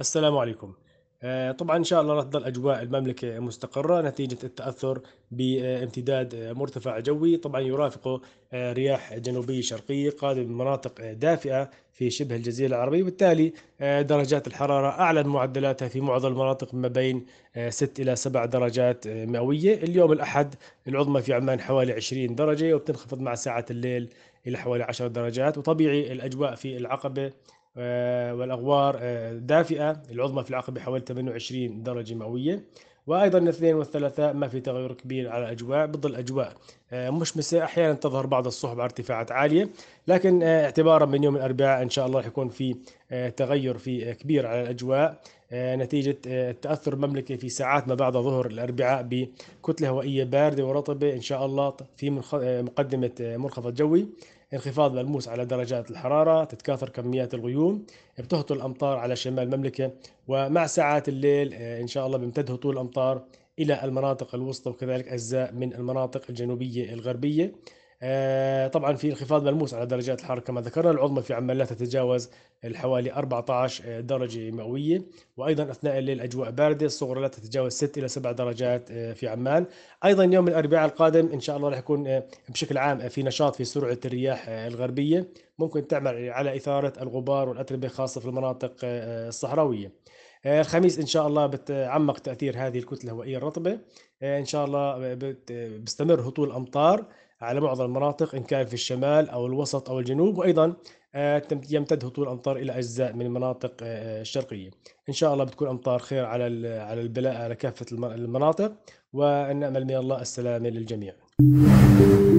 السلام عليكم آه، طبعا ان شاء الله راح تظل اجواء المملكه مستقره نتيجه التاثر بامتداد مرتفع جوي طبعا يرافقه آه، رياح جنوبيه شرقيه قادمه من مناطق دافئه في شبه الجزيره العربيه وبالتالي آه، درجات الحراره اعلى من معدلاتها في معظم المناطق ما بين 6 الى 7 درجات مئويه اليوم الاحد العظمى في عمان حوالي 20 درجه وبتنخفض مع ساعات الليل الى حوالي 10 درجات وطبيعي الاجواء في العقبه آه، والأغوار آه، دافئة العظمى في العقبة حوالي 28 درجة مئوية وايضا الاثنين والثلاثاء ما في تغير كبير على الاجواء بتضل اجواء آه، مشمسه احيانا تظهر بعض الصحب على ارتفاعات عاليه لكن اعتبارا من يوم الاربعاء ان شاء الله رح يكون في تغير في كبير على الاجواء نتيجة تأثر المملكة في ساعات ما بعد ظهر الأربعاء بكتلة هوائية باردة ورطبة إن شاء الله في مقدمة منخفض جوي انخفاض ملموس على درجات الحرارة تتكاثر كميات الغيوم بتهطل الأمطار على شمال المملكة ومع ساعات الليل آه، إن شاء الله بيمتد هطول الأمطار إلى المناطق الوسطى وكذلك أجزاء من المناطق الجنوبية الغربية آه، طبعا في انخفاض ملموس على درجات الحراره كما ذكرنا العظمى في عمان لا تتجاوز حوالي 14 درجه مئويه وايضا اثناء الليل اجواء بارده الصغرى لا تتجاوز 6 الى 7 درجات آه، في عمان ايضا يوم الاربعاء القادم ان شاء الله راح يكون آه، بشكل عام في نشاط في سرعه الرياح الغربيه ممكن تعمل على اثاره الغبار والاتربه خاصه في المناطق الصحراويه الخميس ان شاء الله بتعمق تاثير هذه الكتله الهوائيه الرطبه ان شاء الله بيستمر هطول الامطار على معظم المناطق إن كان في الشمال أو الوسط أو الجنوب وأيضا آه، يمتد هطول الأمطار إلى أجزاء من المناطق آه، آه، الشرقية إن شاء الله بتكون أمطار خير على على البلاء على كافة المناطق ونأمل من الله السلامة للجميع